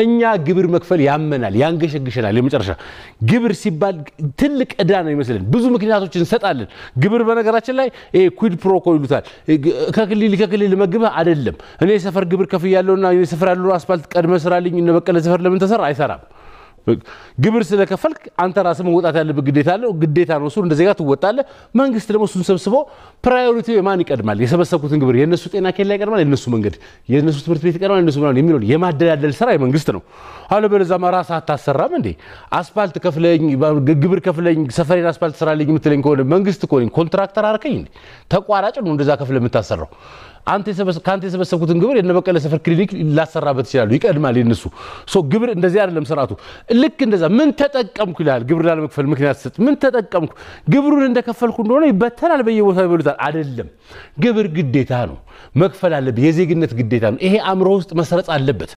እኛ ግብር መክፈል ያመናል፣ ያንገሸግሸናል። የመጨረሻ ግብር ሲባል ትልቅ እዳ ነው ይመስለን። ብዙ ምክንያቶች እንሰጣለን። ግብር በነገራችን ላይ ኩድ ፕሮኮ ይሉታል። ከክልል ከክልል መግብ አይደለም እኔ ሰፈር ግብር ከፍያለሁና ሰፈር ያለው አስፓልት ቀድመ ስራልኝ እነ በቀለ ሰፈር ለምን ተሰራ አይሰራም። ግብር ስለከፈልክ አንተ ራስህ መወጣት ያለብህ ግዴታ አለ። ግዴታ ነው እሱ እንደ ዜጋ ትወጣለህ። መንግስት ደግሞ እሱን ሰብስቦ ፕራዮሪቲው የማን ይቀድማል? የሰበሰብኩትን ግብር የነሱ ጤና ኬላ ይቀድማል፣ የነሱ መንገድ፣ የነሱ ትምህርት ቤት ይቀድማል፣ የነሱ ምናምን የሚለው የማደላደል ስራ የመንግስት ነው። አለበለዚያማ ራስህ አታሰራም እንዴ? አስፋልት ከፍለኝ፣ ግብር ከፍለኝ፣ ሰፈሬን አስፋልት ስራልኝ የምትለኝ ከሆነ መንግስት ከሆነ ኮንትራክተር አርከኝ እንዴ? ተቋራጭ ነው እንደዛ ከፍለ የምታሰራው ከአንተ የሰበሰብኩትን ግብር የነበቀለ ሰፈር ክሊኒክ ላሰራበት ይችላሉ። ይቀድማል ይነሱ ግብር። እንደዚህ አይደለም ስርዓቱ። ልክ እንደዛ ምን ተጠቀምኩ ይልሃል። ግብር ላለመክፈል ምክንያት ስጥ። ምን ተጠቀምኩ ግብሩን እንደከፈልኩ እንደሆነ ይበተናል፣ በየቦታው ይበሉታል። አይደለም ግብር ግዴታ ነው፣ መክፈል አለብህ። የዜግነት ግዴታ ነው። ይሄ አእምሮ ውስጥ መሰረጽ አለበት።